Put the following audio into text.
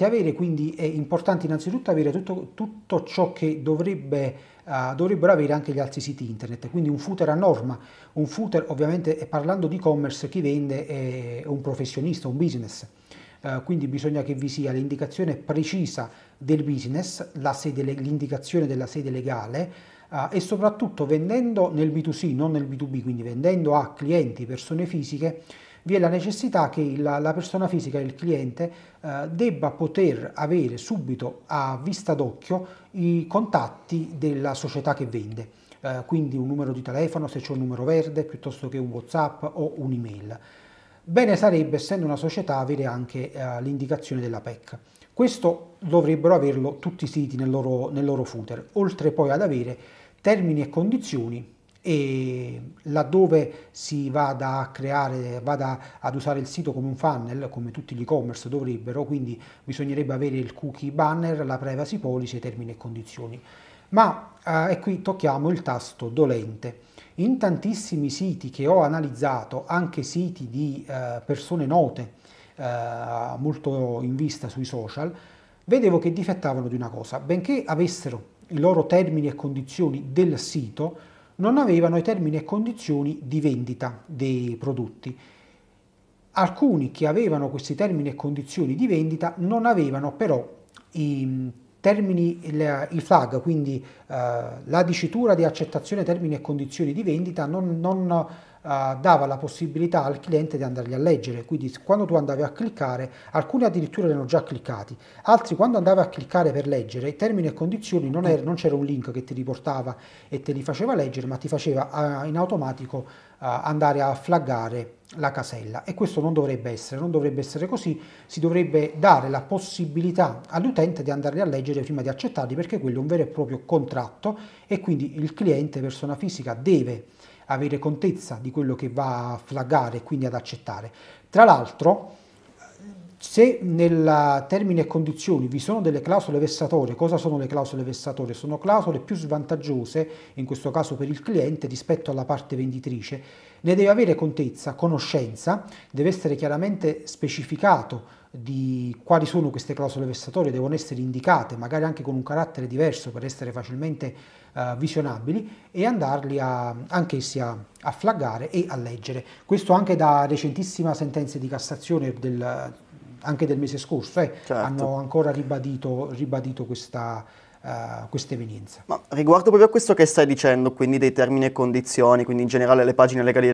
Avere, quindi è importante innanzitutto avere tutto, tutto ciò che dovrebbe, uh, dovrebbero avere anche gli altri siti internet, quindi un footer a norma, un footer ovviamente parlando di e-commerce chi vende è un professionista, un business, uh, quindi bisogna che vi sia l'indicazione precisa del business, l'indicazione della sede legale uh, e soprattutto vendendo nel B2C, non nel B2B, quindi vendendo a clienti, persone fisiche, vi è la necessità che la, la persona fisica, il cliente, eh, debba poter avere subito a vista d'occhio i contatti della società che vende, eh, quindi un numero di telefono se c'è un numero verde piuttosto che un Whatsapp o un'email. Bene sarebbe, essendo una società, avere anche eh, l'indicazione della PEC. Questo dovrebbero averlo tutti i siti nel loro, nel loro footer, oltre poi ad avere termini e condizioni e laddove si vada a creare, vada ad usare il sito come un funnel, come tutti gli e-commerce dovrebbero, quindi bisognerebbe avere il cookie banner, la privacy policy, termini e condizioni. Ma eh, e qui tocchiamo il tasto dolente. In tantissimi siti che ho analizzato, anche siti di eh, persone note, eh, molto in vista sui social, vedevo che difettavano di una cosa, benché avessero i loro termini e condizioni del sito, non avevano i termini e condizioni di vendita dei prodotti. Alcuni che avevano questi termini e condizioni di vendita non avevano però i ehm, termini, il, il flag, quindi eh, la dicitura di accettazione termini e condizioni di vendita non, non eh, dava la possibilità al cliente di andarli a leggere, quindi quando tu andavi a cliccare, alcuni addirittura erano già cliccati, altri quando andavi a cliccare per leggere, i termini e condizioni non, era, non c'era un link che ti riportava e te li faceva leggere, ma ti faceva eh, in automatico eh, andare a flaggare la casella e questo non dovrebbe essere, non dovrebbe essere così, si dovrebbe dare la possibilità all'utente di andarli a leggere prima di accettarli perché quello è un vero e proprio contratto e quindi il cliente, persona fisica, deve avere contezza di quello che va a flaggare e quindi ad accettare. Tra l'altro se nel termine e condizioni vi sono delle clausole vessatorie, cosa sono le clausole vessatorie? Sono clausole più svantaggiose, in questo caso per il cliente, rispetto alla parte venditrice. Ne deve avere contezza, conoscenza, deve essere chiaramente specificato di quali sono queste clausole vessatorie, devono essere indicate, magari anche con un carattere diverso per essere facilmente uh, visionabili e andarli a, anch'essi a, a flaggare e a leggere. Questo anche da recentissima sentenza di Cassazione del anche del mese scorso, eh, certo. hanno ancora ribadito, ribadito questa, Uh, questa evenienza. Ma riguardo proprio a questo che stai dicendo, quindi dei termini e condizioni, quindi in generale le pagine legali